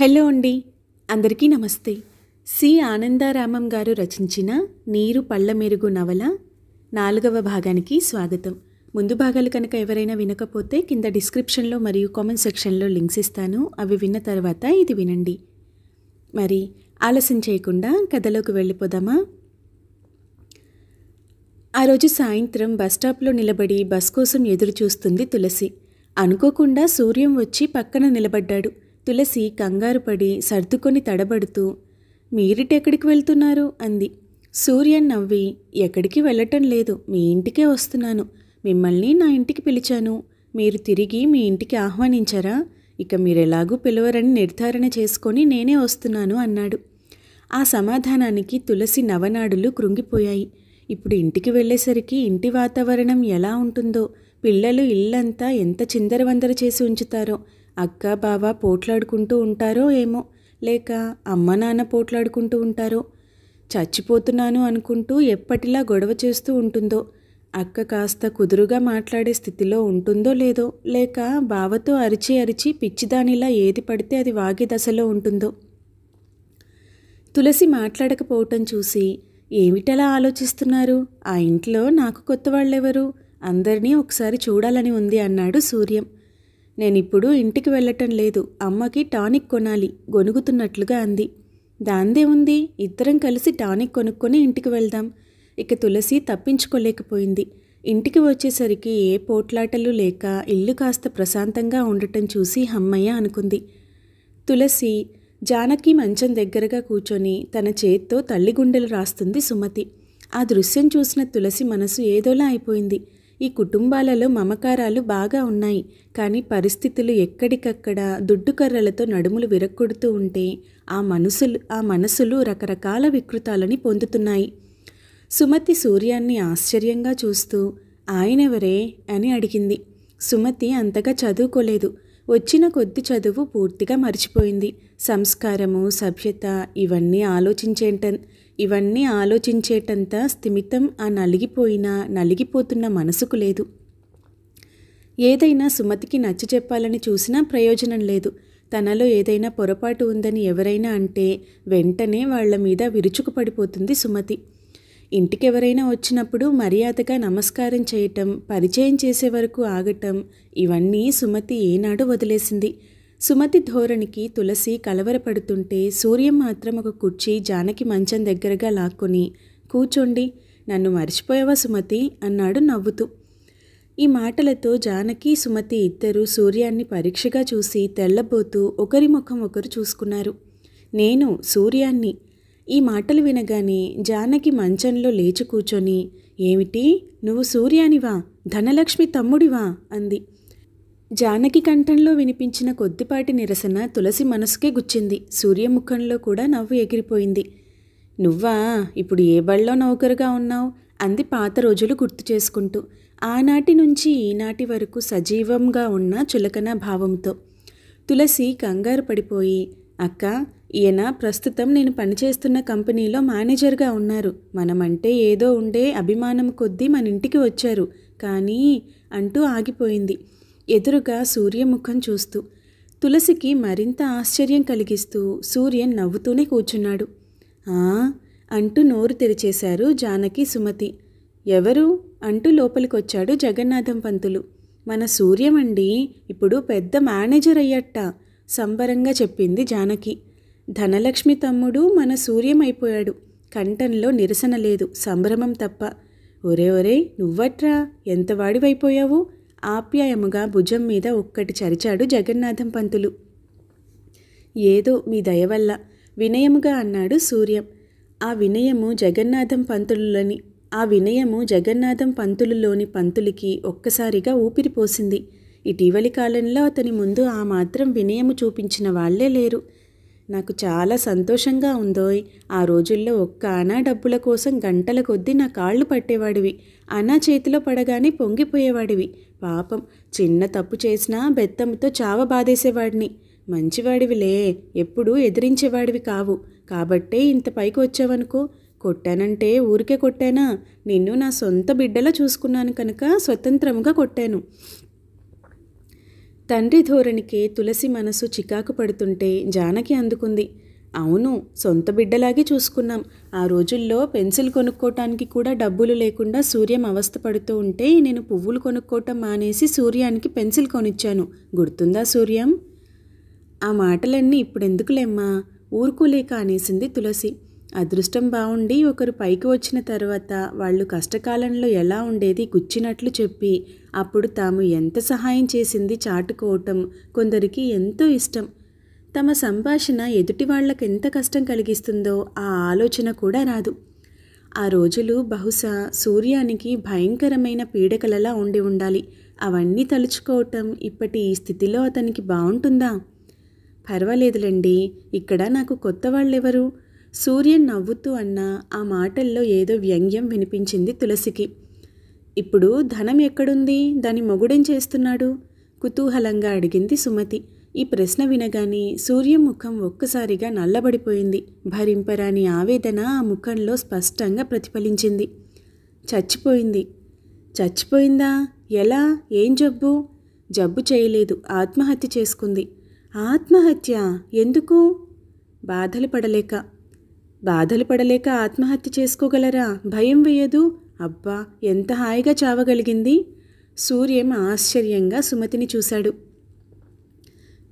hello అండి అందరికీ నమస్తే సి ఆనందారామం గారు రచించిన నీరు పళ్ళ మెరుగు నవల నాలుగవ భాగానికి స్వాగతం ముందు భాగాలు కనుక ఎవరైనా వినకపోతే కింద డిస్క్రిప్షన్లో మరియు కామెంట్ సెక్షన్లో లింక్స్ ఇస్తాను అవి విన్న తర్వాత ఇది వినండి మరి ఆలస్యం చేయకుండా కథలోకి వెళ్ళిపోదామా ఆ రోజు సాయంత్రం బస్టాప్లో నిలబడి బస్ కోసం ఎదురు చూస్తుంది తులసి అనుకోకుండా సూర్యం వచ్చి పక్కన నిలబడ్డాడు తులసి కంగారు పడి సర్దుకొని తడబడుతూ మీరిటెక్కడికి వెళ్తున్నారు అంది సూర్యన్ నవ్వి ఎక్కడికి వెళ్ళటం లేదు మీ ఇంటికే వస్తున్నాను మిమ్మల్ని నా ఇంటికి పిలిచాను మీరు తిరిగి మీ ఇంటికి ఆహ్వానించారా ఇక మీరెలాగూ పిలవరని నిర్ధారణ చేసుకొని నేనే వస్తున్నాను అన్నాడు ఆ సమాధానానికి తులసి నవనాడులు కృంగిపోయాయి ఇప్పుడు ఇంటికి వెళ్ళేసరికి ఇంటి వాతావరణం ఎలా ఉంటుందో పిల్లలు ఇల్లంతా ఎంత చిందరవందర చేసి ఉంచుతారో అక్క బావ పోట్లాడుకుంటూ ఉంటారో ఏమో లేక అమ్మ నాన్న పోట్లాడుకుంటూ ఉంటారో చచ్చిపోతున్నాను అనుకుంటూ ఎప్పటిలా గొడవ చేస్తూ ఉంటుందో అక్క కాస్త కుదురుగా మాట్లాడే స్థితిలో ఉంటుందో లేదో లేక బావతో అరిచి అరిచి పిచ్చిదానిలా ఏది పడితే అది వాగే దశలో ఉంటుందో తులసి మాట్లాడకపోవటం చూసి ఏమిటలా ఆలోచిస్తున్నారు ఆ ఇంట్లో నాకు కొత్త వాళ్ళెవరు అందరినీ ఒకసారి చూడాలని ఉంది అన్నాడు సూర్యం నేనిప్పుడు ఇంటికి వెళ్ళటం లేదు అమ్మకి టానిక్ కొనాలి గొనుగుతున్నట్లుగా అంది దాందే ఉంది ఇద్దరం కలిసి టానిక్ కొనుక్కొని ఇంటికి వెళ్దాం ఇక తులసి తప్పించుకోలేకపోయింది ఇంటికి వచ్చేసరికి ఏ పోట్లాటలు లేక ఇల్లు కాస్త ప్రశాంతంగా ఉండటం చూసి హమ్మయ్య అనుకుంది తులసి జానకి మంచం దగ్గరగా కూర్చొని తన చేత్తో తల్లిగుండెలు రాస్తుంది సుమతి ఆ దృశ్యం చూసిన తులసి మనసు ఏదోలా అయిపోయింది ఈ కుటుంబాలలో మమకారాలు బాగా ఉన్నాయి కానీ పరిస్థితులు ఎక్కడికక్కడ దుడ్డుకర్రలతో నడుములు విరక్కుడుతూ ఉంటే ఆ మనసులు ఆ మనసులు రకరకాల వికృతాలని పొందుతున్నాయి సుమతి సూర్యాన్ని ఆశ్చర్యంగా చూస్తూ ఆయనెవరే అని అడిగింది సుమతి అంతగా చదువుకోలేదు వచ్చిన కొద్ది చదువు పూర్తిగా మర్చిపోయింది సంస్కారము సభ్యత ఇవన్నీ ఆలోచించేంట ఇవన్నీ ఆలోచించేటంత స్థిమితం ఆ నలిగిపోయిన నలిగిపోతున్న మనసుకు లేదు ఏదైనా సుమతికి నచ్చ చెప్పాలని చూసినా ప్రయోజనం లేదు తనలో ఏదైనా పొరపాటు ఉందని ఎవరైనా అంటే వెంటనే వాళ్ల మీద విరుచుకు పడిపోతుంది సుమతి ఇంటికెవరైనా వచ్చినప్పుడు మర్యాదగా నమస్కారం చేయటం పరిచయం చేసే వరకు ఆగటం ఇవన్నీ సుమతి ఏనాడు వదిలేసింది సుమతి ధోరణికి తులసి కలవరపడుతుంటే సూర్యం మాత్రం ఒక కుర్చీ జానకి మంచం దగ్గరగా లాక్కొని కూచోండి నన్ను మర్చిపోయావా సుమతి అన్నాడు నవ్వుతూ ఈ మాటలతో జానకి సుమతి ఇద్దరు సూర్యాన్ని పరీక్షగా చూసి తెల్లబోతూ ఒకరి ముఖం ఒకరు చూసుకున్నారు నేను సూర్యాన్ని ఈ మాటలు వినగానే జానకి మంచంలో లేచి కూర్చొని ఏమిటి నువ్వు సూర్యానివా ధనలక్ష్మి తమ్ముడివా అంది జానకి కంఠంలో వినిపించిన కొద్దిపాటి నిరసన తులసి మనసుకే గుచ్చింది సూర్యముఖంలో కూడా నవ్వు ఎగిరిపోయింది నువ్వా ఇప్పుడు ఏ బళ్ళో నౌకరుగా ఉన్నావు అంది పాత రోజులు గుర్తు చేసుకుంటూ ఆనాటి నుంచి ఈనాటి వరకు సజీవంగా ఉన్న చులకన భావంతో తులసి కంగారు పడిపోయి అక్క ఈయన ప్రస్తుతం నేను పనిచేస్తున్న కంపెనీలో మేనేజర్గా ఉన్నారు మనమంటే ఏదో ఉండే అభిమానం కొద్దీ మన ఇంటికి వచ్చారు కానీ అంటూ ఆగిపోయింది ఎదురుగా సూర్యముఖం చూస్తూ తులసికి మరింత ఆశ్చర్యం కలిగిస్తూ సూర్యన్ నవ్వుతూనే కూర్చున్నాడు ఆ అంటూ నోరు తెరిచేశారు జానకి సుమతి ఎవరు అంటూ లోపలికొచ్చాడు జగన్నాథం పంతులు మన సూర్యమండి ఇప్పుడు పెద్ద మేనేజర్ అయ్యట్ట సంబరంగా చెప్పింది జానకి ధనలక్ష్మి తమ్ముడు మన సూర్యమైపోయాడు కంఠంలో నిరసన లేదు సంభ్రమం తప్ప ఒరే ఒరే నువ్వట్రా ఎంత వాడివైపోయావు ఆప్యాయముగా భుజం మీద ఒక్కటి చరిచాడు జగన్నాథం పంతులు ఏదో మీ దయ వల్ల వినయముగా అన్నాడు సూర్యం ఆ వినయము జగన్నాథం పంతులులని ఆ వినయము జగన్నాథం పంతులులోని పంతులకి ఒక్కసారిగా ఊపిరిపోసింది ఇటీవలి కాలంలో అతని ముందు ఆ మాత్రం వినయము చూపించిన వాళ్లే లేరు నాకు చాలా సంతోషంగా ఉందో ఆ రోజుల్లో ఒక్క అనా డబ్బుల కోసం గంటల కొద్దీ నా కాళ్ళు పట్టేవాడివి అనా చేతిలో పడగానే పొంగిపోయేవాడివి పాపం చిన్న తప్పు చేసినా బెత్తంతో చావ బాధేసేవాడిని మంచివాడివిలే ఎప్పుడూ ఎదిరించేవాడివి కావు కాబట్టే ఇంత పైకి వచ్చావనుకో కొట్టానంటే ఊరికే కొట్టానా నిన్ను నా సొంత బిడ్డలా చూసుకున్నాను కనుక స్వతంత్రముగా కొట్టాను తండ్రి ధోరణికే తులసి మనసు చికాకు పడుతుంటే జానకి అందుకుంది అవును సొంత బిడ్డలాగే చూసుకున్నాం ఆ రోజుల్లో పెన్సిల్ కొనుక్కోటానికి కూడా డబ్బులు లేకుండా సూర్యం అవస్థపడుతూ ఉంటే నేను పువ్వులు కొనుక్కోవటం మానేసి సూర్యానికి పెన్సిల్ కొనిచ్చాను గుర్తుందా సూర్యం ఆ మాటలన్నీ ఇప్పుడెందుకులేమ్మా ఊరుకోలేక అనేసింది తులసి అదృష్టం బాగుండి ఒకరు పైకి వచ్చిన తర్వాత వాళ్ళు కష్టకాలంలో ఎలా ఉండేది గుచ్చినట్లు చెప్పి అప్పుడు తాము ఎంత సహాయం చేసింది చాటుకోవటం కొందరికి ఎంతో ఇష్టం తమ సంభాషణ ఎదుటి వాళ్లకు ఎంత కష్టం కలిగిస్తుందో ఆ ఆలోచన కూడా రాదు ఆ రోజులు బహుశా సూర్యానికి భయంకరమైన పీడకలలా ఉండి ఉండాలి అవన్నీ తలుచుకోవటం ఇప్పటి ఈ స్థితిలో అతనికి బాగుంటుందా పర్వాలేదులండి ఇక్కడ నాకు కొత్త వాళ్ళెవరు సూర్యన్ నవ్వుతూ అన్న ఆ మాటల్లో ఏదో వ్యంగ్యం వినిపించింది తులసికి ఇప్పుడు ధనం ఎక్కడుంది దాని మొగుడెం చేస్తున్నాడు కుతూహలంగా అడిగింది సుమతి ఈ ప్రశ్న వినగానే సూర్యముఖం ఒక్కసారిగా నల్లబడిపోయింది భరింపరాని ఆవేదన ఆ ముఖంలో స్పష్టంగా ప్రతిఫలించింది చచ్చిపోయింది చచ్చిపోయిందా ఎలా ఏం జబ్బు జబ్బు చేయలేదు ఆత్మహత్య చేసుకుంది ఆత్మహత్య ఎందుకు బాధలు పడలేక బాధలు పడలేక ఆత్మహత్య చేసుకోగలరా భయం వేయదు అబ్బా ఎంత హాయిగా చావగలిగింది సూర్యం ఆశ్చర్యంగా సుమతిని చూశాడు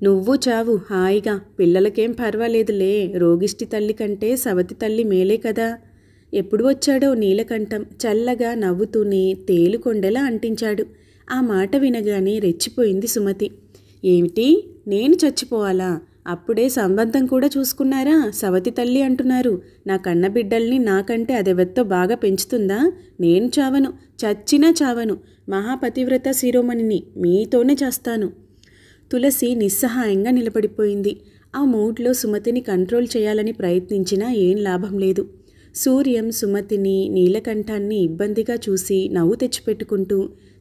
నువ్వు చావు హాయిగా పిల్లలకేం పర్వాలేదులే రోగిష్టి తల్లి కంటే సవతి తల్లి మేలే కదా ఎప్పుడు వచ్చాడో నీలకంఠం చల్లగా నవ్వుతూనే తేలుకొండెలా అంటించాడు ఆ మాట వినగానే రెచ్చిపోయింది సుమతి ఏమిటి నేను చచ్చిపోవాలా అప్పుడే సంబంధం కూడా చూసుకున్నారా సవతి తల్లి అంటున్నారు నా కన్నబిడ్డల్ని నాకంటే అదెవత్తో బాగా పెంచుతుందా నేను చావను చచ్చినా చావను మహాపతివ్రత శిరోమణిని మీతోనే చేస్తాను తులసి నిస్సహాయంగా నిలబడిపోయింది ఆ మూడ్లో సుమతిని కంట్రోల్ చేయాలని ప్రయత్నించినా ఏం లాభం లేదు సూర్యం సుమతిని నీలకంఠాన్ని ఇబ్బందిగా చూసి నవ్వు తెచ్చిపెట్టుకుంటూ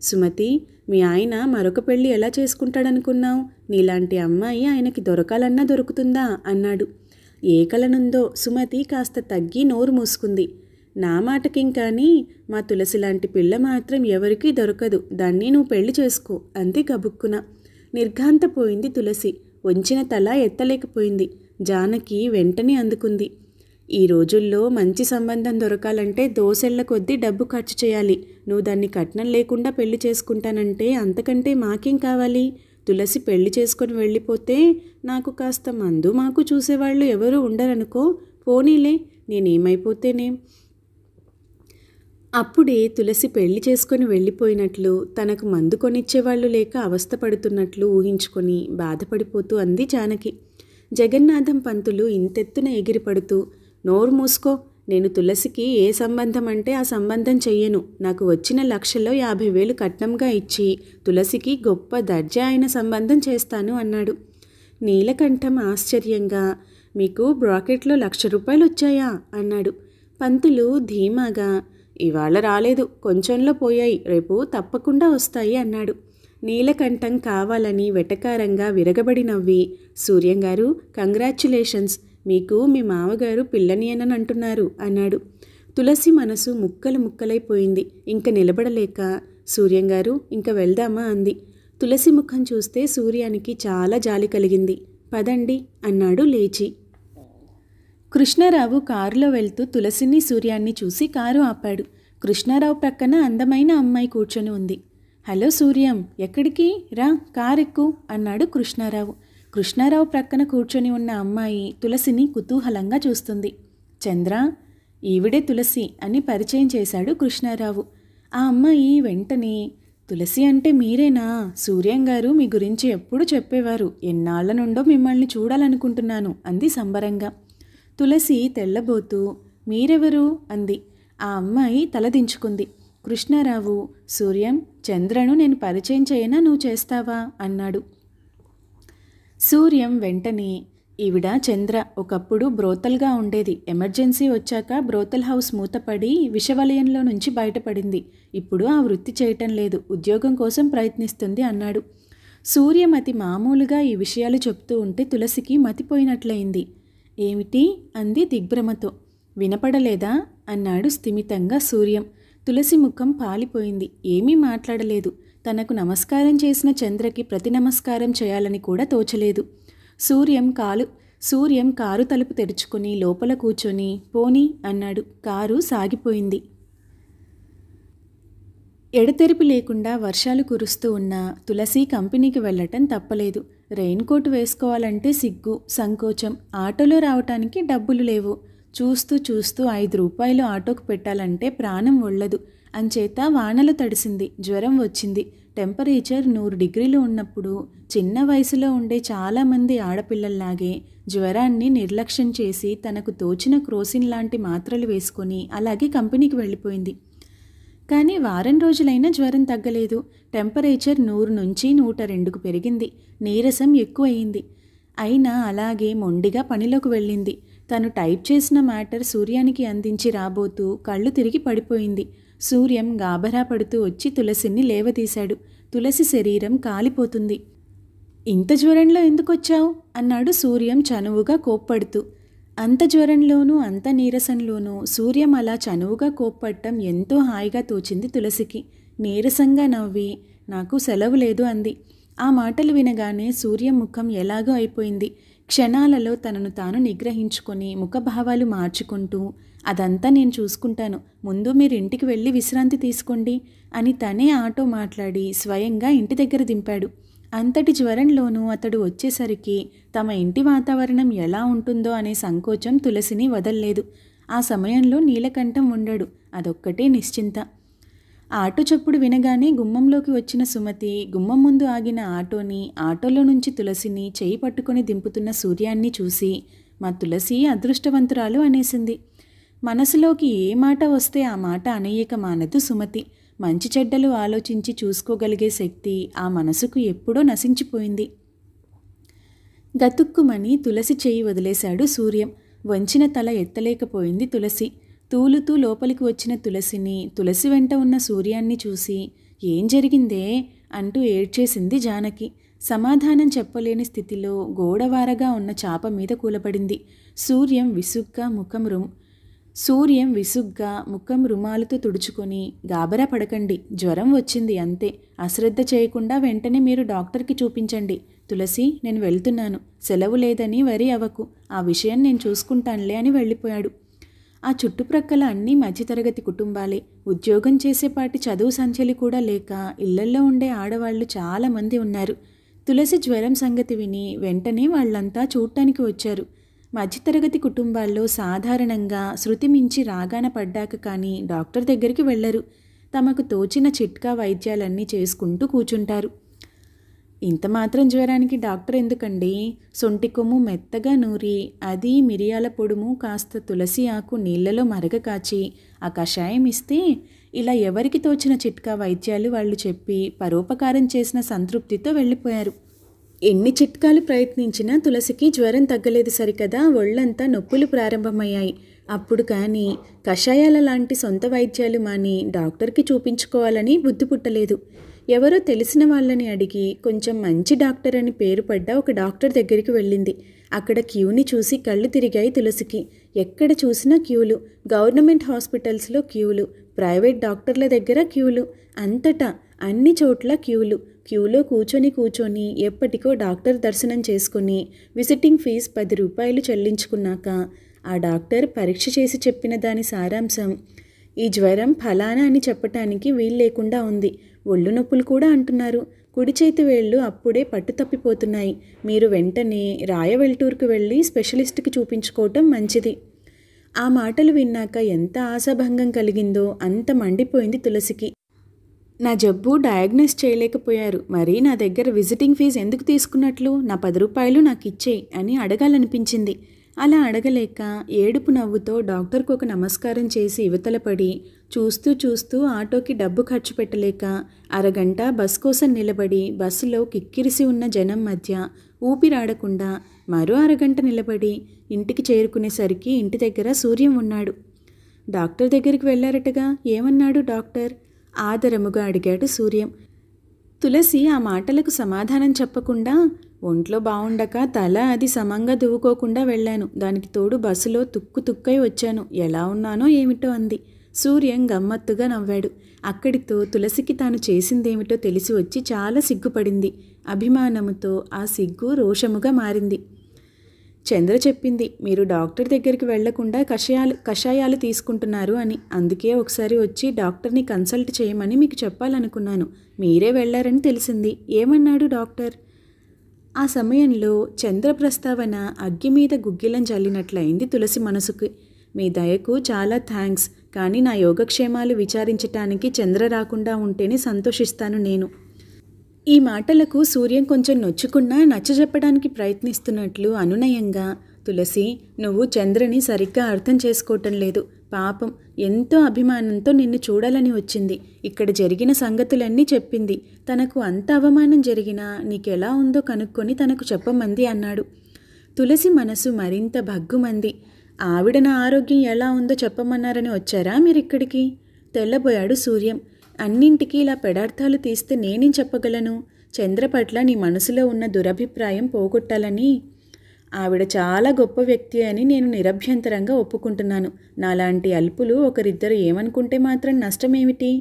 సుమతి మీ ఆయన మరొక పెళ్ళి ఎలా చేసుకుంటాడనుకున్నావు నీలాంటి అమ్మాయి ఆయనకి దొరకాలన్నా దొరుకుతుందా అన్నాడు ఏ కలనుందో సుమతి కాస్త తగ్గి నోరు మూసుకుంది నా మాటకిం కానీ మా తులసి లాంటి పిల్ల మాత్రం ఎవరికీ దొరకదు దాన్ని నువ్వు పెళ్లి చేసుకో అంది గబుక్కున నిర్ఘాంతపోయింది తులసి వంచిన తల ఎత్తలేకపోయింది జానకి వెంటనే అందుకుంది ఈ రోజుల్లో మంచి సంబంధం దొరకాలంటే దోసెళ్ల కొద్దీ డబ్బు ఖర్చు చేయాలి నువ్వు దాన్ని కట్నం లేకుండా పెళ్లి చేసుకుంటానంటే అంతకంటే మాకేం కావాలి తులసి పెళ్లి చేసుకొని వెళ్ళిపోతే నాకు కాస్త మందు మాకు చూసేవాళ్ళు ఎవరూ ఉండరనుకో పోనీలే నేనేమైపోతేనేం అప్పుడే తులసి పెళ్లి చేసుకుని వెళ్ళిపోయినట్లు తనకు మందు కొనిచ్చేవాళ్లు లేక అవస్థపడుతున్నట్లు ఊహించుకొని బాధపడిపోతూ అంది జానకి జగన్నాథం పంతులు ఇంతెత్తున ఎగిరిపడుతూ నోరు మూసుకో నేను తులసికి ఏ సంబంధం అంటే ఆ సంబంధం చెయ్యను నాకు వచ్చిన లక్షల్లో యాభై వేలు కట్నంగా ఇచ్చి తులసికి గొప్ప దర్జా అయిన సంబంధం చేస్తాను అన్నాడు నీలకంఠం ఆశ్చర్యంగా మీకు బ్రాకెట్లో లక్ష రూపాయలు వచ్చాయా అన్నాడు పంతులు ధీమాగా ఇవాళ రాలేదు కొంచెంలో పోయాయి రేపు తప్పకుండా వస్తాయి అన్నాడు నీలకంఠం కావాలని వెటకారంగా విరగబడి నవ్వి సూర్యంగారు కంగ్రాచ్యులేషన్స్ మీకు మీ మామగారు పిల్లని అనని అంటున్నారు అన్నాడు తులసి మనసు ముక్కలు ముక్కలైపోయింది ఇంక నిలబడలేక సూర్యంగారు ఇంక వెళ్దామా అంది తులసి ముఖం చూస్తే సూర్యానికి చాలా జాలి కలిగింది పదండి అన్నాడు లేచి కృష్ణారావు కారులో వెళ్తూ తులసిని సూర్యాన్ని చూసి కారు ఆపాడు కృష్ణారావు ప్రక్కన అందమైన అమ్మాయి కూర్చొని ఉంది హలో సూర్యం ఎక్కడికి రా కారెక్కు అన్నాడు కృష్ణారావు కృష్ణారావు ప్రక్కన కూర్చొని ఉన్న అమ్మాయి తులసిని కుతూహలంగా చూస్తుంది చంద్ర ఈవిడే తులసి అని పరిచయం చేశాడు కృష్ణారావు ఆ అమ్మాయి వెంటనే తులసి అంటే మీరేనా సూర్యం గారు మీ గురించి ఎప్పుడు చెప్పేవారు ఎన్నాళ్ల నుండో మిమ్మల్ని చూడాలనుకుంటున్నాను అంది సంబరంగా తులసి తెల్లబోతూ మీరెవరు అంది ఆ అమ్మాయి తలదించుకుంది కృష్ణారావు సూర్యం చంద్రను నేను పరిచయం చేయనా నువ్వు చేస్తావా అన్నాడు సూర్యం వెంటనే ఈవిడ చంద్ర ఒకప్పుడు బ్రోతల్గా ఉండేది ఎమర్జెన్సీ వచ్చాక బ్రోతల్ హౌస్ మూతపడి విషవలయంలో నుంచి బయటపడింది ఇప్పుడు ఆ వృత్తి చేయటం లేదు ఉద్యోగం కోసం ప్రయత్నిస్తుంది అన్నాడు సూర్యం అతి మామూలుగా ఈ విషయాలు చెప్తూ ఉంటే తులసికి మతిపోయినట్లయింది ఏమిటి అంది దిగ్భ్రమతో వినపడలేదా అన్నాడు స్థిమితంగా సూర్యం తులసి ముఖం పాలిపోయింది ఏమీ మాట్లాడలేదు తనకు నమస్కారం చేసిన చంద్రకి ప్రతి నమస్కారం చేయాలని కూడా తోచలేదు సూర్యం కాలు సూర్యం కారు తలుపు తెరుచుకుని లోపల కూర్చొని పోనీ అన్నాడు కారు సాగిపోయింది ఎడతెరిపి లేకుండా వర్షాలు కురుస్తూ ఉన్న తులసి కంపెనీకి వెళ్ళటం తప్పలేదు రెయిన్ కోట్ వేసుకోవాలంటే సిగ్గు సంకోచం ఆటోలో రావటానికి డబ్బులు లేవు చూస్తూ చూస్తూ ఐదు రూపాయలు ఆటోకు పెట్టాలంటే ప్రాణం ఒళ్ళదు అంచేత వానలు తడిసింది జ్వరం వచ్చింది టెంపరేచర్ నూరు డిగ్రీలు ఉన్నప్పుడు చిన్న వయసులో ఉండే చాలామంది ఆడపిల్లల్లాగే జ్వరాన్ని నిర్లక్ష్యం చేసి తనకు తోచిన క్రోసిన్ లాంటి మాత్రలు వేసుకొని అలాగే కంపెనీకి వెళ్ళిపోయింది కానీ వారం రోజులైనా జ్వరం తగ్గలేదు టెంపరేచర్ నూరు నుంచి నూట రెండుకు పెరిగింది నీరసం ఎక్కువయింది అయినా అలాగే మొండిగా పనిలోకి వెళ్ళింది తను టైప్ చేసిన మ్యాటర్ సూర్యానికి అందించి రాబోతూ కళ్ళు తిరిగి పడిపోయింది సూర్యం గాబరా పడుతూ వచ్చి తులసిని లేవదీశాడు తులసి శరీరం కాలిపోతుంది ఇంత జ్వరంలో ఎందుకొచ్చావు అన్నాడు సూర్యం చనువుగా కోప్పడుతూ అంత జ్వరంలోనూ అంత నీరసంలోనూ సూర్యం అలా చనువుగా కోప్పడటం ఎంతో హాయిగా తోచింది తులసికి నీరసంగా నవ్వి నాకు సెలవు లేదు అంది ఆ మాటలు వినగానే సూర్య ముఖం ఎలాగో అయిపోయింది క్షణాలలో తనను తాను నిగ్రహించుకొని ముఖభావాలు మార్చుకుంటూ అదంతా నేను చూసుకుంటాను ముందు మీరు ఇంటికి వెళ్ళి విశ్రాంతి తీసుకోండి అని తనే ఆటో మాట్లాడి స్వయంగా ఇంటి దగ్గర దింపాడు అంతటి జ్వరంలోనూ అతడు వచ్చేసరికి తమ ఇంటి వాతావరణం ఎలా ఉంటుందో అనే సంకోచం తులసిని వదల్లేదు ఆ సమయంలో నీలకంఠం ఉండడు అదొక్కటే నిశ్చింత ఆటో చప్పుడు వినగానే గుమ్మంలోకి వచ్చిన సుమతి గుమ్మం ముందు ఆగిన ఆటోని ఆటోలో నుంచి తులసిని చేయి పట్టుకొని దింపుతున్న సూర్యాన్ని చూసి మా తులసి అదృష్టవంతురాలు అనేసింది మనసులోకి ఏ మాట వస్తే ఆ మాట అనేయక మానదు సుమతి మంచి చెడ్డలు ఆలోచించి చూసుకోగలిగే శక్తి ఆ మనసుకు ఎప్పుడో నశించిపోయింది గతుక్కుమని తులసి చేయి వదిలేశాడు సూర్యం వంచిన తల ఎత్తలేకపోయింది తులసి తూలుతూ లోపలికి వచ్చిన తులసిని తులసి వెంట ఉన్న సూర్యాన్ని చూసి ఏం జరిగిందే అంటూ ఏడ్చేసింది జానకి సమాధానం చెప్పలేని స్థితిలో గోడవారగా ఉన్న చాప మీద కూలబడింది సూర్యం విసుగ్గా ముఖం రుమ్ సూర్యం విసుగ్గా ముఖం రుమాలతో తుడుచుకొని గాబరా పడకండి జ్వరం వచ్చింది అంతే అశ్రద్ధ చేయకుండా వెంటనే మీరు డాక్టర్కి చూపించండి తులసి నేను వెళ్తున్నాను సెలవు లేదని వరి అవ్వకు ఆ విషయం నేను చూసుకుంటానులే అని వెళ్ళిపోయాడు ఆ చుట్టుప్రక్కల అన్నీ మధ్యతరగతి కుటుంబాలే ఉద్యోగం చేసేపాటి చదువు సంచలి కూడా లేక ఇళ్లల్లో ఉండే ఆడవాళ్లు చాలామంది ఉన్నారు తులసి జ్వరం సంగతి విని వెంటనే వాళ్ళంతా చూడటానికి వచ్చారు మధ్యతరగతి కుటుంబాల్లో సాధారణంగా శృతి మించి రాగాన పడ్డాక కానీ డాక్టర్ దగ్గరికి వెళ్ళరు తమకు తోచిన చిట్కా వైద్యాలన్నీ చేసుకుంటూ కూర్చుంటారు ఇంత మాత్రం జ్వరానికి డాక్టర్ ఎందుకండి సొంటి కొమ్ము మెత్తగా నూరి అది మిరియాల పొడుము కాస్త తులసి ఆకు నీళ్లలో మరగ కాచి ఆ కషాయం ఇస్తే ఇలా ఎవరికి తోచిన చిట్కా వైద్యాలు వాళ్ళు చెప్పి పరోపకారం చేసిన సంతృప్తితో వెళ్ళిపోయారు ఎన్ని చిట్కాలు ప్రయత్నించినా తులసికి జ్వరం తగ్గలేదు సరికదా ఒళ్ళంతా నొప్పులు ప్రారంభమయ్యాయి అప్పుడు కానీ కషాయాల లాంటి సొంత వైద్యాలు మాని డాక్టర్కి చూపించుకోవాలని బుద్ధి పుట్టలేదు ఎవరో తెలిసిన వాళ్ళని అడిగి కొంచెం మంచి డాక్టర్ అని పేరు పడ్డ ఒక డాక్టర్ దగ్గరికి వెళ్ళింది అక్కడ క్యూని చూసి కళ్ళు తిరిగాయి తులసికి ఎక్కడ చూసినా క్యూలు గవర్నమెంట్ హాస్పిటల్స్లో క్యూలు ప్రైవేట్ డాక్టర్ల దగ్గర క్యూలు అంతటా అన్ని చోట్ల క్యూలు క్యూలో కూర్చొని కూర్చొని ఎప్పటికో డాక్టర్ దర్శనం చేసుకుని విజిటింగ్ ఫీజు పది రూపాయలు చెల్లించుకున్నాక ఆ డాక్టర్ పరీక్ష చేసి చెప్పిన దాని సారాంశం ఈ జ్వరం ఫలానా అని చెప్పటానికి వీలు లేకుండా ఉంది ఒళ్ళు నొప్పులు కూడా అంటున్నారు కుడి చేతి వేళ్ళు అప్పుడే పట్టు తప్పిపోతున్నాయి మీరు వెంటనే రాయవెల్టూరుకు వెళ్ళి స్పెషలిస్ట్కి చూపించుకోవటం మంచిది ఆ మాటలు విన్నాక ఎంత ఆశాభంగం కలిగిందో అంత మండిపోయింది తులసికి నా జబ్బు డయాగ్నోస్ చేయలేకపోయారు మరి నా దగ్గర విజిటింగ్ ఫీజు ఎందుకు తీసుకున్నట్లు నా పది రూపాయలు నాకు ఇచ్చేయి అని అడగాలనిపించింది అలా అడగలేక ఏడుపు నవ్వుతో డాక్టర్కు ఒక నమస్కారం చేసి ఇవతలపడి చూస్తూ చూస్తూ ఆటోకి డబ్బు ఖర్చు పెట్టలేక అరగంట బస్ కోసం నిలబడి బస్సులో కిక్కిరిసి ఉన్న జనం మధ్య ఊపిరాడకుండా మరో అరగంట నిలబడి ఇంటికి చేరుకునేసరికి ఇంటి దగ్గర సూర్యం ఉన్నాడు డాక్టర్ దగ్గరికి వెళ్ళారటగా ఏమన్నాడు డాక్టర్ ఆదరముగా అడిగాడు సూర్యం తులసి ఆ మాటలకు సమాధానం చెప్పకుండా ఒంట్లో బాగుండక తల అది సమంగా దువ్వుకోకుండా వెళ్ళాను దానికి తోడు బస్సులో తుక్కు తుక్కై వచ్చాను ఎలా ఉన్నానో ఏమిటో అంది సూర్యం గమ్మత్తుగా నవ్వాడు అక్కడితో తులసికి తాను చేసిందేమిటో తెలిసి వచ్చి చాలా సిగ్గుపడింది అభిమానముతో ఆ సిగ్గు రోషముగా మారింది చంద్ర చెప్పింది మీరు డాక్టర్ దగ్గరికి వెళ్లకుండా కషాయాలు కషాయాలు తీసుకుంటున్నారు అని అందుకే ఒకసారి వచ్చి డాక్టర్ని కన్సల్ట్ చేయమని మీకు చెప్పాలనుకున్నాను మీరే వెళ్లారని తెలిసింది ఏమన్నాడు డాక్టర్ ఆ సమయంలో చంద్ర ప్రస్తావన అగ్గి మీద గుగ్గిలం చల్లినట్లయింది తులసి మనసుకి మీ దయకు చాలా థ్యాంక్స్ కానీ నా యోగక్షేమాలు విచారించటానికి చంద్ర రాకుండా ఉంటేనే సంతోషిస్తాను నేను ఈ మాటలకు సూర్యం కొంచెం నొచ్చుకున్నా నచ్చజెప్పడానికి ప్రయత్నిస్తున్నట్లు అనునయంగా తులసి నువ్వు చంద్రని సరిగ్గా అర్థం చేసుకోవటం లేదు పాపం ఎంతో అభిమానంతో నిన్ను చూడాలని వచ్చింది ఇక్కడ జరిగిన సంగతులన్నీ చెప్పింది తనకు అంత అవమానం జరిగినా నీకెలా ఉందో కనుక్కొని తనకు చెప్పమంది అన్నాడు తులసి మనసు మరింత భగ్గుమంది ఆవిడ నా ఆరోగ్యం ఎలా ఉందో చెప్పమన్నారని వచ్చారా మీరిక్కడికి తెల్లబోయాడు సూర్యం అన్నింటికీ ఇలా పెడార్థాలు తీస్తే నేనేం చెప్పగలను చంద్ర పట్ల నీ మనసులో ఉన్న దురభిప్రాయం పోగొట్టాలని ఆవిడ చాలా గొప్ప వ్యక్తి అని నేను నిరభ్యంతరంగా ఒప్పుకుంటున్నాను నాలాంటి అల్పులు ఒకరిద్దరు ఏమనుకుంటే మాత్రం నష్టమేమిటి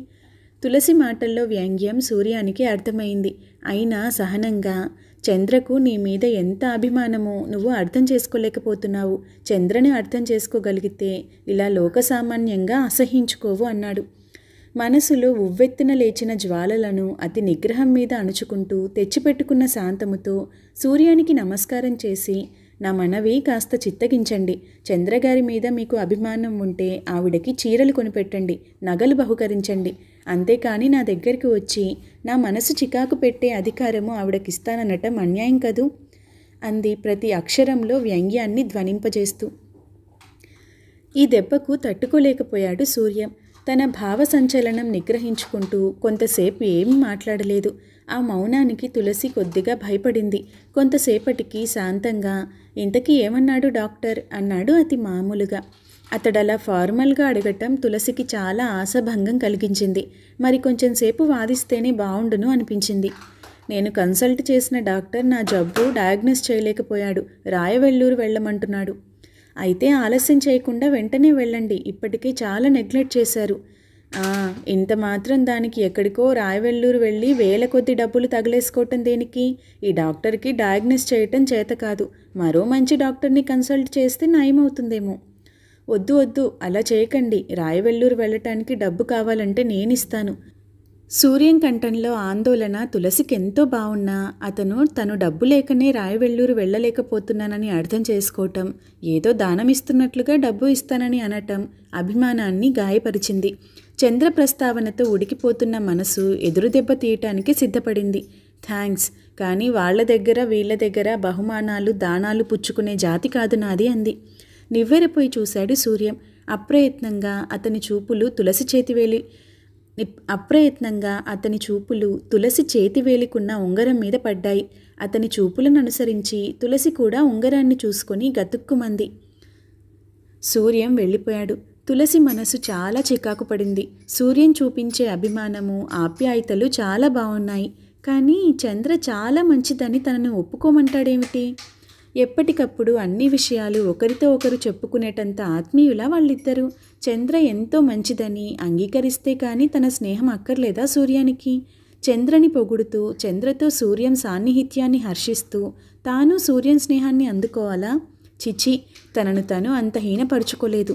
తులసి మాటల్లో వ్యంగ్యం సూర్యానికి అర్థమైంది అయినా సహనంగా చంద్రకు నీ మీద ఎంత అభిమానమో నువ్వు అర్థం చేసుకోలేకపోతున్నావు చంద్రని అర్థం చేసుకోగలిగితే ఇలా లోకసామాన్యంగా అసహించుకోవు అన్నాడు మనసులో ఉవ్వెత్తిన లేచిన జ్వాలలను అతి నిగ్రహం మీద అణుచుకుంటూ తెచ్చిపెట్టుకున్న శాంతముతో సూర్యానికి నమస్కారం చేసి నా మనవి కాస్త చిత్తగించండి చంద్రగారి మీద మీకు అభిమానం ఉంటే ఆవిడకి చీరలు కొనిపెట్టండి నగలు బహుకరించండి అంతేకాని నా దగ్గరికి వచ్చి నా మనసు చికాకు పెట్టే అధికారము ఆవిడకిస్తానటం అన్యాయం కదూ అంది ప్రతి అక్షరంలో వ్యంగ్యాన్ని ధ్వనింపజేస్తూ ఈ దెబ్బకు తట్టుకోలేకపోయాడు సూర్యం తన భావ సంచలనం నిగ్రహించుకుంటూ కొంతసేపు ఏమీ మాట్లాడలేదు ఆ మౌనానికి తులసి కొద్దిగా భయపడింది కొంతసేపటికి శాంతంగా ఇంతకీ ఏమన్నాడు డాక్టర్ అన్నాడు అతి మామూలుగా అతడలా ఫార్మల్గా అడగటం తులసికి చాలా ఆశాభంగం కలిగించింది మరి కొంచెం సేపు వాదిస్తేనే బాగుండును అనిపించింది నేను కన్సల్ట్ చేసిన డాక్టర్ నా జబ్బు డయాగ్నోస్ చేయలేకపోయాడు రాయవెల్లూరు వెళ్ళమంటున్నాడు అయితే ఆలస్యం చేయకుండా వెంటనే వెళ్ళండి ఇప్పటికే చాలా నెగ్లెక్ట్ చేశారు ఇంత మాత్రం దానికి ఎక్కడికో రాయవెల్లూరు వెళ్ళి వేల కొద్ది డబ్బులు తగిలేసుకోవటం దేనికి ఈ డాక్టర్కి డయాగ్నోస్ చేయటం చేత కాదు మరో మంచి డాక్టర్ని కన్సల్ట్ చేస్తే నయమవుతుందేమో వద్దు వద్దు అలా చేయకండి రాయవెల్లూరు వెళ్ళటానికి డబ్బు కావాలంటే నేనిస్తాను సూర్యంకంఠంలో ఆందోళన తులసికెంతో బాగున్నా అతను తను డబ్బు లేకనే రాయవెళ్ళూరు వెళ్ళలేకపోతున్నానని అర్థం చేసుకోవటం ఏదో దానమిస్తున్నట్లుగా డబ్బు ఇస్తానని అనటం అభిమానాన్ని గాయపరిచింది చంద్ర ప్రస్తావనతో ఉడికిపోతున్న మనసు ఎదురుదెబ్బ తీయటానికి సిద్ధపడింది థ్యాంక్స్ కానీ వాళ్ళ దగ్గర వీళ్ళ దగ్గర బహుమానాలు దానాలు పుచ్చుకునే జాతి కాదు నాది అంది నివ్వెరపోయి చూశాడు సూర్యం అప్రయత్నంగా అతని చూపులు తులసి చేతివేలి అప్రయత్నంగా అతని చూపులు తులసి చేతి వేలికున్న ఉంగరం మీద పడ్డాయి అతని చూపులను అనుసరించి తులసి కూడా ఉంగరాన్ని చూసుకొని గతుక్కుమంది సూర్యం వెళ్ళిపోయాడు తులసి మనసు చాలా చికాకు పడింది సూర్యం చూపించే అభిమానము ఆప్యాయతలు చాలా బాగున్నాయి కానీ చంద్ర చాలా మంచిదని తనను ఒప్పుకోమంటాడేమిటి ఎప్పటికప్పుడు అన్ని విషయాలు ఒకరితో ఒకరు చెప్పుకునేటంత ఆత్మీయులా వాళ్ళిద్దరూ చంద్ర ఎంతో మంచిదని అంగీకరిస్తే కానీ తన స్నేహం అక్కర్లేదా సూర్యానికి చంద్రని పొగుడుతూ చంద్రతో సూర్యం సాన్నిహిత్యాన్ని హర్షిస్తూ తాను సూర్యం స్నేహాన్ని అందుకోవాలా చిచి తనను తను అంత హీనపరుచుకోలేదు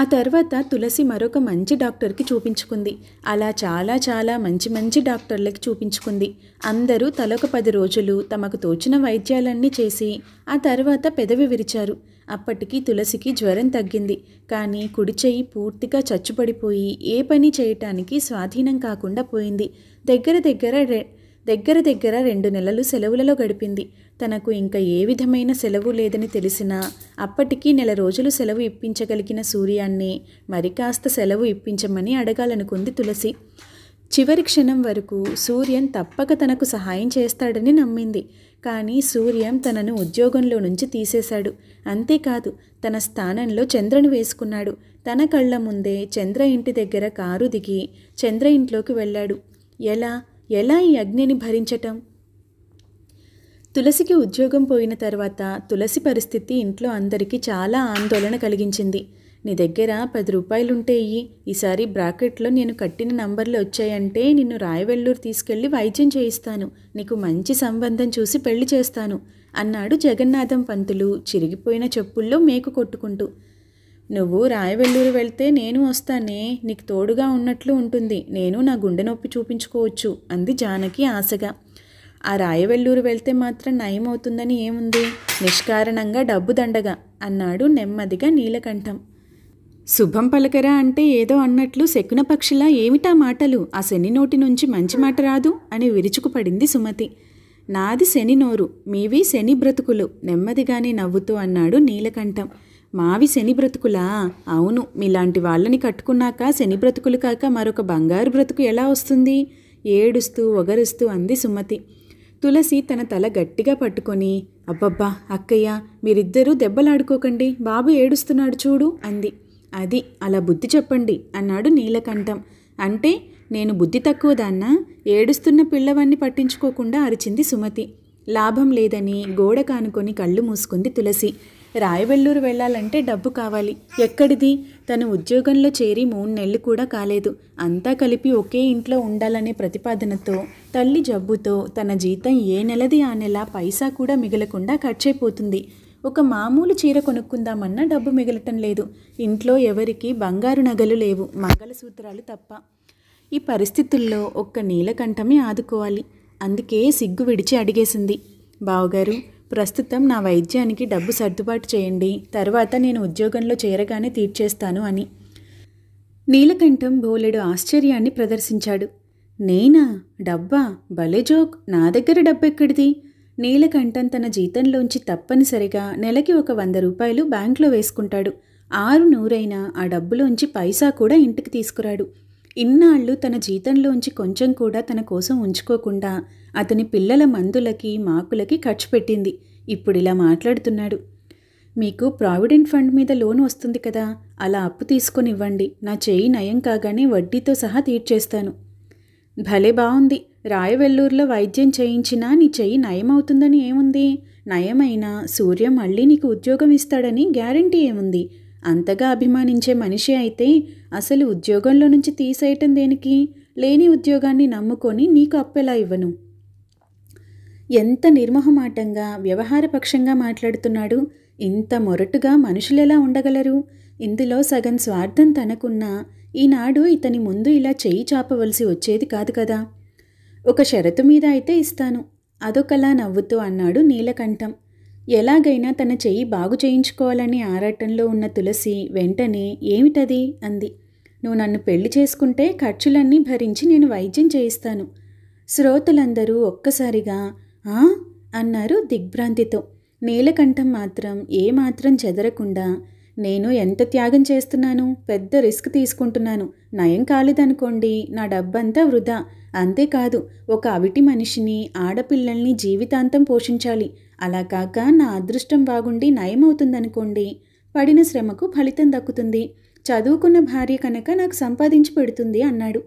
ఆ తర్వాత తులసి మరొక మంచి డాక్టర్కి చూపించుకుంది అలా చాలా చాలా మంచి మంచి డాక్టర్లకి చూపించుకుంది అందరూ తలొక పది రోజులు తమకు తోచిన వైద్యాలన్నీ చేసి ఆ తర్వాత పెదవి విరిచారు అప్పటికి తులసికి జ్వరం తగ్గింది కానీ కుడి చెయ్యి పూర్తిగా చచ్చుపడిపోయి ఏ పని చేయటానికి స్వాధీనం కాకుండా పోయింది దగ్గర దగ్గర దగ్గర దగ్గర రెండు నెలలు సెలవులలో గడిపింది తనకు ఇంకా ఏ విధమైన సెలవు లేదని తెలిసినా అప్పటికీ నెల రోజులు సెలవు ఇప్పించగలిగిన సూర్యాన్ని మరి కాస్త సెలవు ఇప్పించమని అడగాలనుకుంది తులసి చివరి క్షణం వరకు సూర్యన్ తప్పక తనకు సహాయం చేస్తాడని నమ్మింది కానీ సూర్యం తనను ఉద్యోగంలో నుంచి తీసేశాడు అంతేకాదు తన స్థానంలో చంద్రను వేసుకున్నాడు తన కళ్ళ ముందే చంద్ర ఇంటి దగ్గర కారు దిగి చంద్ర ఇంట్లోకి వెళ్ళాడు ఎలా ఎలా ఈ అగ్నిని భరించటం తులసికి ఉద్యోగం పోయిన తర్వాత తులసి పరిస్థితి ఇంట్లో అందరికీ చాలా ఆందోళన కలిగించింది నీ దగ్గర పది రూపాయలుంటే ఇయ్యి ఈసారి బ్రాకెట్లో నేను కట్టిన నంబర్లు వచ్చాయంటే నిన్ను రాయవెల్లూరు తీసుకెళ్లి వైద్యం చేయిస్తాను నీకు మంచి సంబంధం చూసి పెళ్లి చేస్తాను అన్నాడు జగన్నాథం పంతులు చిరిగిపోయిన చెప్పుల్లో మేకు కొట్టుకుంటూ నువ్వు రాయవెల్లూరు వెళ్తే నేను వస్తానే నీకు తోడుగా ఉన్నట్లు ఉంటుంది నేను నా గుండె నొప్పి చూపించుకోవచ్చు అంది జానకి ఆశగా ఆ రాయవెల్లూరు వెళ్తే మాత్రం నయమవుతుందని ఏముంది నిష్కారణంగా డబ్బు దండగా అన్నాడు నెమ్మదిగా నీలకంఠం శుభం పలకరా అంటే ఏదో అన్నట్లు శకున పక్షిలా ఏమిటా మాటలు ఆ శని నోటి నుంచి మంచి మాట రాదు అని విరుచుకుపడింది సుమతి నాది శని నోరు మీవి శని బ్రతుకులు నెమ్మదిగానే నవ్వుతూ అన్నాడు నీలకంఠం మావి శని బ్రతుకులా అవును మీలాంటి వాళ్ళని కట్టుకున్నాక శని బ్రతుకులు కాక మరొక బంగారు బ్రతుకు ఎలా వస్తుంది ఏడుస్తూ ఒగరుస్తూ అంది సుమతి తులసి తన తల గట్టిగా పట్టుకొని అబ్బబ్బా అక్కయ్య మీరిద్దరూ దెబ్బలాడుకోకండి బాబు ఏడుస్తున్నాడు చూడు అంది అది అలా బుద్ధి చెప్పండి అన్నాడు నీలకంఠం అంటే నేను బుద్ధి తక్కువ దాన్నా ఏడుస్తున్న పిల్లవాన్ని పట్టించుకోకుండా అరిచింది సుమతి లాభం లేదని గోడ కానుకొని కళ్ళు మూసుకుంది తులసి రాయబెల్లూరు వెళ్ళాలంటే డబ్బు కావాలి ఎక్కడిది తను ఉద్యోగంలో చేరి మూడు నెలలు కూడా కాలేదు అంతా కలిపి ఒకే ఇంట్లో ఉండాలనే ప్రతిపాదనతో తల్లి జబ్బుతో తన జీతం ఏ నెలది ఆ నెల పైసా కూడా మిగలకుండా ఖర్చైపోతుంది ఒక మామూలు చీర కొనుక్కుందామన్నా డబ్బు మిగలటం లేదు ఇంట్లో ఎవరికి బంగారు నగలు లేవు మంగళసూత్రాలు తప్ప ఈ పరిస్థితుల్లో ఒక్క నీలకంఠమే ఆదుకోవాలి అందుకే సిగ్గు విడిచి అడిగేసింది బావగారు ప్రస్తుతం నా వైద్యానికి డబ్బు సర్దుబాటు చేయండి తర్వాత నేను ఉద్యోగంలో చేరగానే తీర్చేస్తాను అని నీలకంఠం బోలెడు ఆశ్చర్యాన్ని ప్రదర్శించాడు నేనా డబ్బా భలే జోక్ నా దగ్గర డబ్బెక్కడిది నీలకంఠం తన జీతంలోంచి తప్పనిసరిగా నెలకి ఒక వంద రూపాయలు బ్యాంక్లో వేసుకుంటాడు ఆరు నూరైనా ఆ డబ్బులోంచి పైసా కూడా ఇంటికి తీసుకురాడు ఇన్నాళ్ళు తన జీతంలోంచి కొంచెం కూడా తన కోసం ఉంచుకోకుండా అతని పిల్లల మందులకి మాకులకి ఖర్చు పెట్టింది ఇప్పుడు ఇలా మాట్లాడుతున్నాడు మీకు ప్రావిడెంట్ ఫండ్ మీద లోన్ వస్తుంది కదా అలా అప్పు తీసుకొని ఇవ్వండి నా చేయి నయం కాగానే వడ్డీతో సహా తీర్చేస్తాను భలే బాగుంది రాయవెల్లూరులో వైద్యం చేయించినా నీ చెయ్యి నయమవుతుందని ఏముంది నయమైనా సూర్యం మళ్ళీ నీకు ఉద్యోగం ఇస్తాడని గ్యారంటీ ఏముంది అంతగా అభిమానించే మనిషి అయితే అసలు ఉద్యోగంలో నుంచి తీసేయటం దేనికి లేని ఉద్యోగాన్ని నమ్ముకొని నీకు అప్పెలా ఇవ్వను ఎంత నిర్మోహమాటంగా వ్యవహారపక్షంగా మాట్లాడుతున్నాడు ఇంత మొరటుగా మనుషులెలా ఉండగలరు ఇందులో సగం స్వార్థం తనకున్నా ఈనాడు ఇతని ముందు ఇలా చేయి చాపవలసి వచ్చేది కాదు కదా ఒక షరతు మీద అయితే ఇస్తాను అదొకలా నవ్వుతూ అన్నాడు నీలకంఠం ఎలాగైనా తన చెయ్యి బాగు చేయించుకోవాలని ఆరాటంలో ఉన్న తులసి వెంటనే ఏమిటది అంది నువ్వు నన్ను పెళ్లి చేసుకుంటే ఖర్చులన్నీ భరించి నేను వైద్యం చేయిస్తాను శ్రోతలందరూ ఒక్కసారిగా అన్నారు దిగ్భ్రాంతితో నీలకంఠం మాత్రం ఏమాత్రం చెదరకుండా నేను ఎంత త్యాగం చేస్తున్నాను పెద్ద రిస్క్ తీసుకుంటున్నాను నయం కాలేదనుకోండి నా డబ్బంతా వృధా అంతేకాదు ఒక అవిటి మనిషిని ఆడపిల్లల్ని జీవితాంతం పోషించాలి అలా కాక నా అదృష్టం బాగుండి నయమవుతుందనుకోండి పడిన శ్రమకు ఫలితం దక్కుతుంది చదువుకున్న భార్య కనుక నాకు సంపాదించి పెడుతుంది అన్నాడు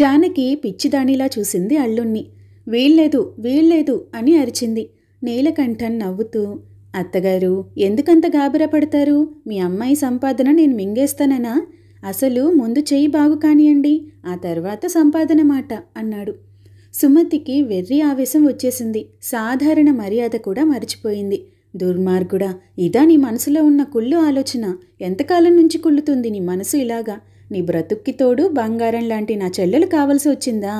జానకి పిచ్చిదానిలా చూసింది అల్లుణ్ణి వీల్లేదు వీల్లేదు అని అరిచింది నీలకంఠన్ నవ్వుతూ అత్తగారు ఎందుకంత గాబరా పడతారు మీ అమ్మాయి సంపాదన నేను మింగేస్తాననా అసలు ముందు చెయ్యి బాగు కానియండి ఆ తర్వాత సంపాదన మాట అన్నాడు సుమతికి వెర్రి ఆవేశం వచ్చేసింది సాధారణ మర్యాద కూడా మర్చిపోయింది దుర్మార్గుడా ఇదా నీ మనసులో ఉన్న కుళ్ళు ఆలోచన ఎంతకాలం నుంచి కుళ్ళుతుంది నీ మనసు ఇలాగా నీ బ్రతుక్కి తోడు బంగారం లాంటి నా చెల్లెలు కావలసి వచ్చిందా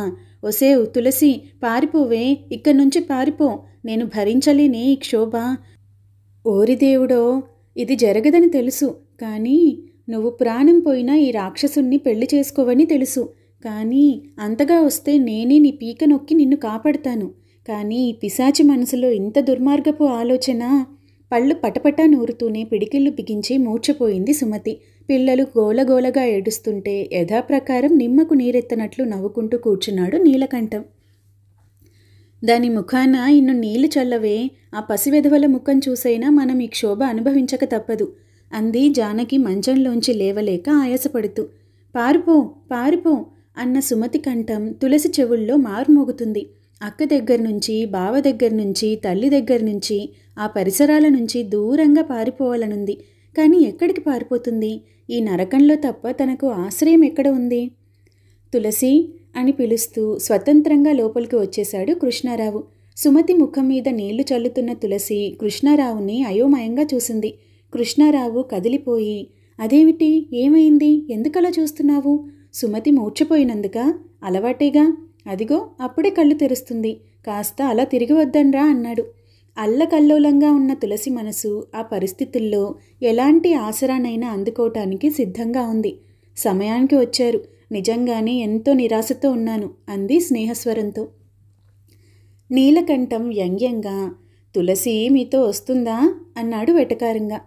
ఒసేవ్ తులసి పారిపోవే ఇక్కడి నుంచి పారిపో నేను భరించలేని క్షోభ ఓరి దేవుడో ఇది జరగదని తెలుసు కానీ నువ్వు ప్రాణం పోయినా ఈ రాక్షసుణ్ణి పెళ్లి చేసుకోవని తెలుసు కానీ అంతగా వస్తే నేనే నీ పీక నొక్కి నిన్ను కాపాడతాను కానీ పిశాచి మనసులో ఇంత దుర్మార్గపు ఆలోచన పళ్ళు పటపటా నూరుతూనే పిడికిళ్ళు బిగించి మూర్చపోయింది సుమతి పిల్లలు గోలగోలగా ఏడుస్తుంటే యథాప్రకారం నిమ్మకు నీరెత్తనట్లు నవ్వుకుంటూ కూర్చున్నాడు నీలకంఠం దాని ముఖాన ఇన్ను నీళ్లు చల్లవే ఆ పసివెధవల ముఖం చూసైనా మనం ఈ క్షోభ అనుభవించక తప్పదు అంది జానకి మంచంలోంచి లేవలేక ఆయాసపడుతూ పారిపో పారిపో అన్న సుమతి కంఠం తులసి చెవుల్లో మారుమోగుతుంది అక్క దగ్గర నుంచి బావ దగ్గర నుంచి తల్లి దగ్గర నుంచి ఆ పరిసరాల నుంచి దూరంగా పారిపోవాలనుంది కానీ ఎక్కడికి పారిపోతుంది ఈ నరకంలో తప్ప తనకు ఆశ్రయం ఎక్కడ ఉంది తులసి అని పిలుస్తూ స్వతంత్రంగా లోపలికి వచ్చేశాడు కృష్ణారావు సుమతి ముఖం మీద నీళ్లు చల్లుతున్న తులసి కృష్ణారావుని అయోమయంగా చూసింది కృష్ణారావు కదిలిపోయి అదేమిటి ఏమైంది ఎందుకలా చూస్తున్నావు సుమతి మూర్చపోయినందుక అలవాటేగా అదిగో అప్పుడే కళ్ళు తెరుస్తుంది కాస్త అలా తిరిగి వద్దండ్రా అన్నాడు అల్లకల్లోలంగా ఉన్న తులసి మనసు ఆ పరిస్థితుల్లో ఎలాంటి ఆసరానైనా అందుకోవటానికి సిద్ధంగా ఉంది సమయానికి వచ్చారు నిజంగానే ఎంతో నిరాశతో ఉన్నాను అంది స్నేహస్వరంతో నీలకంఠం వ్యంగ్యంగా తులసి మీతో వస్తుందా అన్నాడు వెటకారంగా